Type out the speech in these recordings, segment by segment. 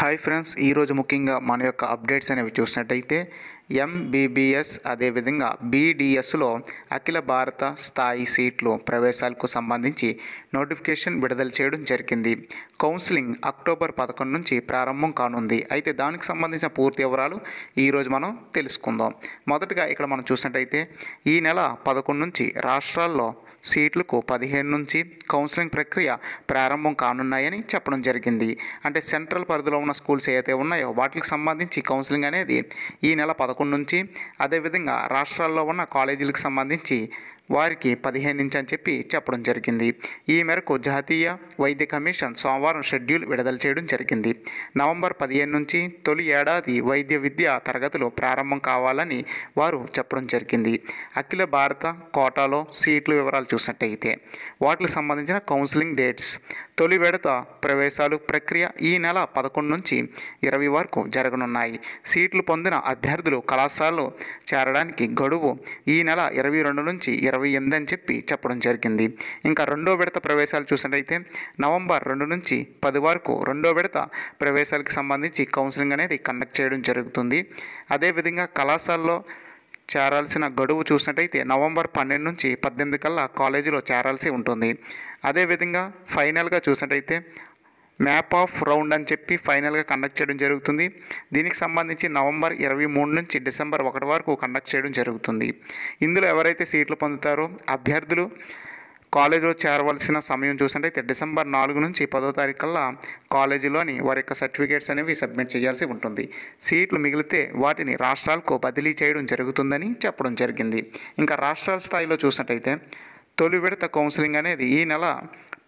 hi friends ఈరోజు ముఖ్యంగా మన యొక్క అప్డేట్స్ అనేవి చూసినట్టయితే ఎంబీబీఎస్ అదేవిధంగా బీడీఎస్లో అఖిల భారత స్థాయి సీట్లు ప్రవేశాలకు సంబంధించి నోటిఫికేషన్ విడుదల చేయడం జరిగింది కౌన్సిలింగ్ అక్టోబర్ పదకొండు నుంచి ప్రారంభం కానుంది అయితే దానికి సంబంధించిన పూర్తి వివరాలు ఈరోజు మనం తెలుసుకుందాం మొదటగా ఇక్కడ మనం చూసినట్టయితే ఈ నెల పదకొండు నుంచి రాష్ట్రాల్లో సీట్లకు పదిహేను నుంచి కౌన్సిలింగ్ ప్రక్రియ ప్రారంభం కానున్నాయని చెప్పడం జరిగింది అంటే సెంట్రల్ పరిధిలో ఉన్న స్కూల్స్ ఏవైతే ఉన్నాయో వాటికి సంబంధించి కౌన్సిలింగ్ అనేది ఈ నెల పదకొండు నుంచి అదేవిధంగా రాష్ట్రాల్లో ఉన్న కాలేజీలకు సంబంధించి వారికి పదిహేను నుంచి అని చెప్పి చెప్పడం జరిగింది ఈ మేరకు జాతీయ వైద్య కమిషన్ సోమవారం షెడ్యూల్ విడుదల చేయడం జరిగింది నవంబర్ పదిహేను నుంచి తొలి ఏడాది వైద్య విద్య తరగతులు ప్రారంభం కావాలని వారు చెప్పడం జరిగింది అఖిల భారత కోటాలో సీట్ల వివరాలు చూసినట్టయితే వాటికి సంబంధించిన కౌన్సిలింగ్ డేట్స్ తొలి విడత ప్రవేశాలు ప్రక్రియ ఈ నెల పదకొండు నుంచి ఇరవై వరకు జరగనున్నాయి సీట్లు పొందిన అభ్యర్థులు కళాశాలలో చేరడానికి గడువు ఈ నెల ఇరవై రెండు నుంచి ఇరవై ఇరవై ఎనిమిది అని చెప్పి చెప్పడం జరిగింది ఇంకా రెండో విడత ప్రవేశాలు చూసినట్టయితే నవంబర్ రెండు నుంచి పది వరకు రెండో విడత ప్రవేశాలకు సంబంధించి కౌన్సిలింగ్ అనేది కండక్ట్ చేయడం జరుగుతుంది అదేవిధంగా కళాశాలలో చేరాల్సిన గడువు చూసినట్టయితే నవంబర్ పన్నెండు నుంచి పద్దెనిమిది కల్లా కాలేజీలో చేరాల్సి ఉంటుంది అదేవిధంగా ఫైనల్గా చూసినట్టయితే మ్యాప్ ఆఫ్ రౌండ్ అని చెప్పి ఫైనల్గా కండక్ట్ చేయడం జరుగుతుంది దీనికి సంబంధించి నవంబర్ ఇరవై మూడు నుంచి డిసెంబర్ ఒకటి వరకు కండక్ట్ చేయడం జరుగుతుంది ఇందులో ఎవరైతే సీట్లు పొందుతారో అభ్యర్థులు కాలేజీలో చేరవలసిన సమయం చూసినట్టయితే డిసెంబర్ నాలుగు నుంచి పదో తారీఖు కల్లా కాలేజీలోని వారి యొక్క సర్టిఫికేట్స్ అనేవి సబ్మిట్ చేయాల్సి ఉంటుంది సీట్లు మిగిలితే వాటిని రాష్ట్రాలకు బదిలీ చేయడం జరుగుతుందని చెప్పడం జరిగింది ఇంకా రాష్ట్రాల స్థాయిలో చూసినట్టయితే తొలి విడత కౌన్సిలింగ్ అనేది ఈ నెల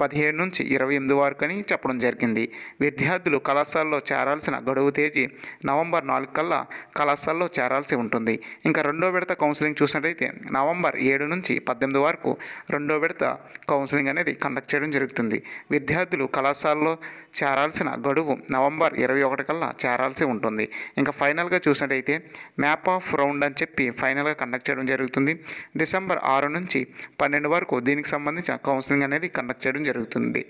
పదిహేడు నుంచి ఇరవై ఎనిమిది వరకు అని చెప్పడం జరిగింది విద్యార్థులు కళాశాలలో చేరాల్సిన గడువు తేదీ నవంబర్ నాలుగు కల్లా కళాశాలలో చేరాల్సి ఉంటుంది ఇంకా రెండో విడత కౌన్సిలింగ్ చూసినట్లయితే నవంబర్ ఏడు నుంచి పద్దెనిమిది వరకు రెండో విడత కౌన్సిలింగ్ అనేది కండక్ట్ చేయడం జరుగుతుంది విద్యార్థులు కళాశాలలో చేరాల్సిన గడువు నవంబర్ ఇరవై ఒకటి కల్లా చేరాల్సి ఉంటుంది ఇంకా ఫైనల్గా చూసినట్టయితే మ్యాప్ ఆఫ్ రౌండ్ అని చెప్పి ఫైనల్గా కండక్ట్ చేయడం జరుగుతుంది డిసెంబర్ ఆరు నుంచి పన్నెండు వరకు దీనికి సంబంధించిన కౌన్సిలింగ్ అనేది కండక్ట్ చేయడం జరుగుతుంది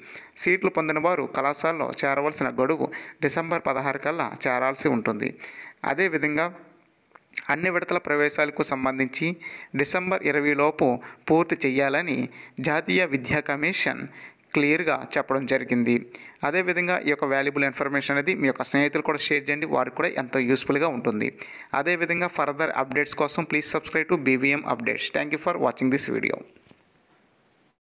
సీట్లు పొందిన వారు కళాశాలలో చేరవలసిన గడువు డిసెంబర్ పదహారు కల్లా చేరాల్సి ఉంటుంది అదేవిధంగా అన్ని విడతల ప్రవేశాలకు సంబంధించి డిసెంబర్ ఇరవై లోపు పూర్తి చేయాలని జాతీయ విద్యా కమిషన్ క్లియర్గా చెప్పడం జరిగింది అదేవిధంగా ఈ యొక్క వాల్యుబుల్ ఇన్ఫర్మేషన్ అనేది మీ యొక్క స్నేహితులు కూడా షేర్ చేయండి వారికి కూడా ఎంతో యూస్ఫుల్గా ఉంటుంది అదేవిధంగా ఫర్దర్ అప్డేట్స్ కోసం please subscribe to BVM updates thank you for watching this video